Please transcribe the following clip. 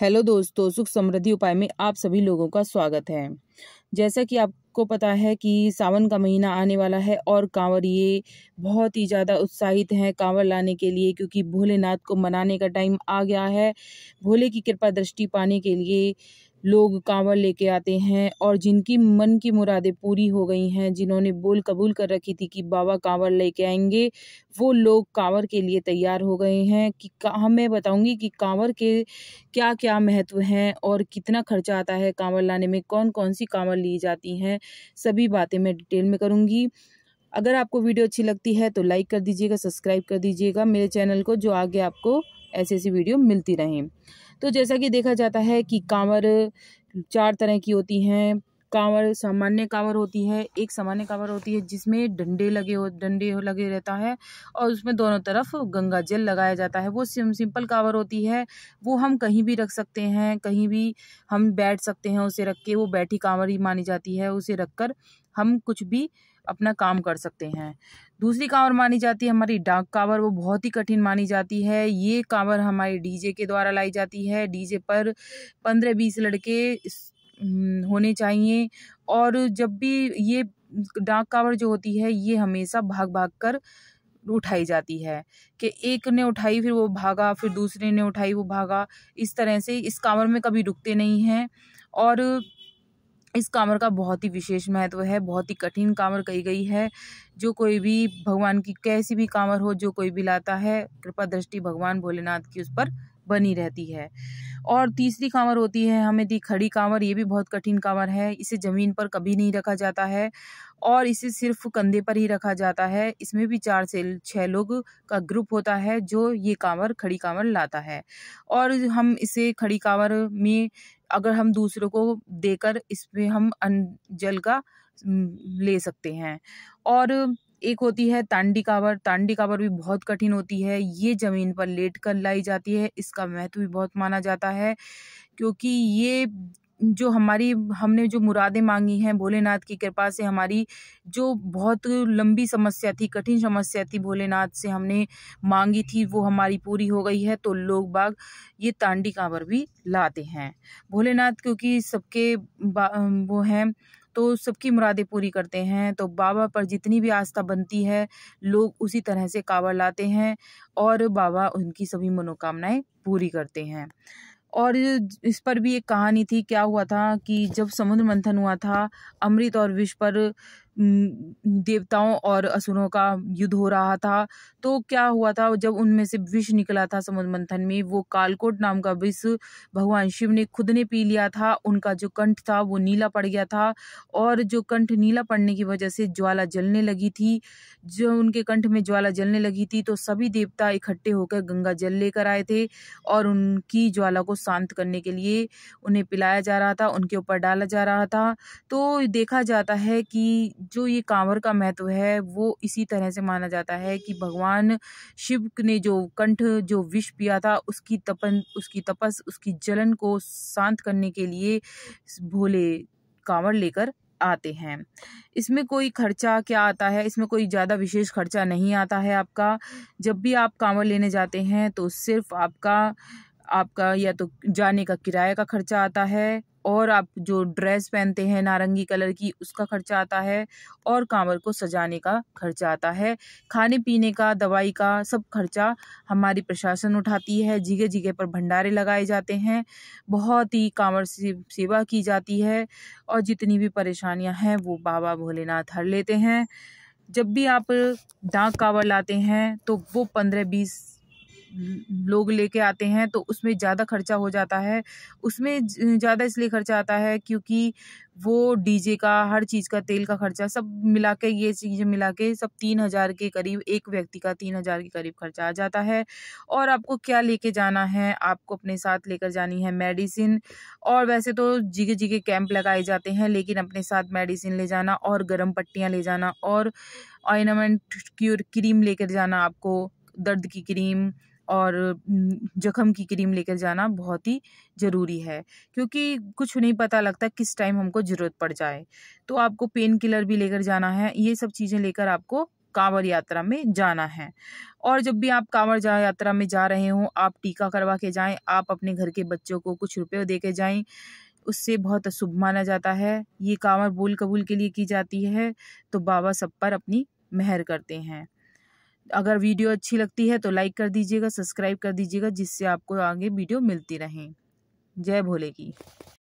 hello दोस्तों तो सुख समृद्धि उपाय में आप सभी लोगों का स्वागत है जैसा कि आपको पता है कि सावन का महीना आने वाला है और कांवर ये बहुत ही ज़्यादा उत्साहित हैं कांवर लाने के लिए क्योंकि भोलेनाथ को मनाने का टाइम आ गया है भोले की कृपा दृष्टि पाने के लिए लोग कांवर लेके आते हैं और जिनकी मन की मुरादें पूरी हो गई हैं जिन्होंने बोल कबूल कर रखी थी कि बाबा कांवर लेके आएंगे वो लोग कांवर के लिए तैयार हो गए हैं कि हम मैं बताऊंगी कि कांवर के क्या क्या महत्व हैं और कितना खर्चा आता है कांवर लाने में कौन कौन सी कांवर ली जाती हैं सभी बातें मैं डिटेल में करूँगी अगर आपको वीडियो अच्छी लगती है तो लाइक कर दीजिएगा सब्सक्राइब कर दीजिएगा मेरे चैनल को जो आगे आपको ऐसी ऐसी वीडियो मिलती रहें तो जैसा कि देखा जाता है कि कांवर चार तरह की होती हैं कांवर सामान्य कांवर होती है एक सामान्य कांवर होती है जिसमें डंडे लगे हो डंडे लगे रहता है और उसमें दोनों तरफ गंगा जल लगाया जाता है वो सिम सिंपल कांवर होती है वो हम कहीं भी रख सकते हैं कहीं भी हम बैठ सकते हैं उसे रख के वो बैठी कांवर ही मानी जाती है उसे रख कर हम कुछ भी अपना काम कर सकते हैं दूसरी कांवर मानी जाती है हमारी डाक कांवर वो बहुत ही कठिन मानी जाती है ये कांवर हमारे डीजे के द्वारा लाई जाती है डीजे पर पंद्रह बीस लड़के हम्म, होने चाहिए और जब भी ये डाक कांवर जो होती है ये हमेशा भाग भाग कर उठाई जाती है कि एक ने उठाई फिर वो भागा फिर दूसरे ने उठाई वो भागा इस तरह से इस कांवर में कभी रुकते नहीं हैं और इस कामर का बहुत ही विशेष महत्व है बहुत ही कठिन कामर कही गई है जो कोई भी भगवान की कैसी भी कामर हो जो कोई भी लाता है कृपा दृष्टि भगवान भोलेनाथ की उस पर बनी रहती है और तीसरी कांवर होती है हमें दी खड़ी कांवर ये भी बहुत कठिन कांवर है इसे ज़मीन पर कभी नहीं रखा जाता है और इसे सिर्फ कंधे पर ही रखा जाता है इसमें भी चार से छः लोग का ग्रुप होता है जो ये कांवर खड़ी कांवर लाता है और हम इसे खड़ी कांवर में अगर हम दूसरों को देकर इसमें हम अन जल का ले सकते हैं और एक होती है तांडी कावर तांडी कावर भी बहुत कठिन होती है ये ज़मीन पर लेट कर लाई जाती है इसका महत्व भी बहुत माना जाता है क्योंकि ये जो हमारी हमने जो मुरादें मांगी हैं भोलेनाथ की कृपा से हमारी जो बहुत लंबी समस्या थी कठिन समस्या थी भोलेनाथ से हमने मांगी थी वो हमारी पूरी हो गई है तो लोग बाग ये तांडी कांवर भी लाते हैं भोलेनाथ क्योंकि सबके वो हैं तो सबकी मुरादें पूरी करते हैं तो बाबा पर जितनी भी आस्था बनती है लोग उसी तरह से कावड़ लाते हैं और बाबा उनकी सभी मनोकामनाएं पूरी करते हैं और इस पर भी एक कहानी थी क्या हुआ था कि जब समुद्र मंथन हुआ था अमृत और विष पर देवताओं और असुरों का युद्ध हो रहा था तो क्या हुआ था जब उनमें से विष निकला था समुद्र मंथन में वो कालकोट नाम का विष भगवान शिव ने खुद ने पी लिया था उनका जो कंठ था वो नीला पड़ गया था और जो कंठ नीला पड़ने की वजह से ज्वाला जलने लगी थी जो उनके कंठ में ज्वाला जलने लगी थी तो सभी देवता इकट्ठे होकर गंगा जल लेकर आए थे और उनकी ज्वाला को शांत करने के लिए उन्हें पिलाया जा रहा था उनके ऊपर डाला जा रहा था तो देखा जाता है कि जो ये कांवर का महत्व है वो इसी तरह से माना जाता है कि भगवान शिव ने जो कंठ जो विष पिया था उसकी तपन उसकी तपस उसकी जलन को शांत करने के लिए भोले कांवर लेकर आते हैं इसमें कोई खर्चा क्या आता है इसमें कोई ज़्यादा विशेष खर्चा नहीं आता है आपका जब भी आप कांवर लेने जाते हैं तो सिर्फ आपका आपका या तो जाने का किराए का खर्चा आता है और आप जो ड्रेस पहनते हैं नारंगी कलर की उसका खर्चा आता है और कांवर को सजाने का खर्चा आता है खाने पीने का दवाई का सब खर्चा हमारी प्रशासन उठाती है जगह जगह पर भंडारे लगाए जाते हैं बहुत ही कांवर सेवा की जाती है और जितनी भी परेशानियां हैं वो बाबा भोलेनाथ हर लेते हैं जब भी आप डाक कांवर लाते हैं तो वो पंद्रह बीस लोग लेके आते हैं तो उसमें ज़्यादा खर्चा हो जाता है उसमें ज़्यादा इसलिए खर्चा आता है क्योंकि वो डीजे का हर चीज़ का तेल का खर्चा सब मिला के ये चीज़ें मिला के सब तीन हज़ार के करीब एक व्यक्ति का तीन हज़ार के करीब खर्चा आ जाता है और आपको क्या लेके जाना है आपको अपने साथ लेकर जानी है मेडिसिन और वैसे तो जिगे जिगे कैंप लगाए जाते हैं लेकिन अपने साथ मेडिसिन ले जाना और गर्म पट्टियाँ ले जाना और ऑइनमेंट क्यूर क्रीम लेकर जाना आपको दर्द की क्रीम और ज़ख्म की क्रीम लेकर जाना बहुत ही ज़रूरी है क्योंकि कुछ नहीं पता लगता किस टाइम हमको ज़रूरत पड़ जाए तो आपको पेन किलर भी लेकर जाना है ये सब चीज़ें लेकर आपको कांवड़ यात्रा में जाना है और जब भी आप कांवड़ जा यात्रा में जा रहे हों आप टीका करवा के जाएं आप अपने घर के बच्चों को कुछ रुपये दे के जाएं उससे बहुत अशुभ माना जाता है ये कांवड़ बोल कबूल के लिए की जाती है तो बाबा सब पर अपनी मेहर करते हैं अगर वीडियो अच्छी लगती है तो लाइक कर दीजिएगा सब्सक्राइब कर दीजिएगा जिससे आपको आगे वीडियो मिलती रहें जय भोले की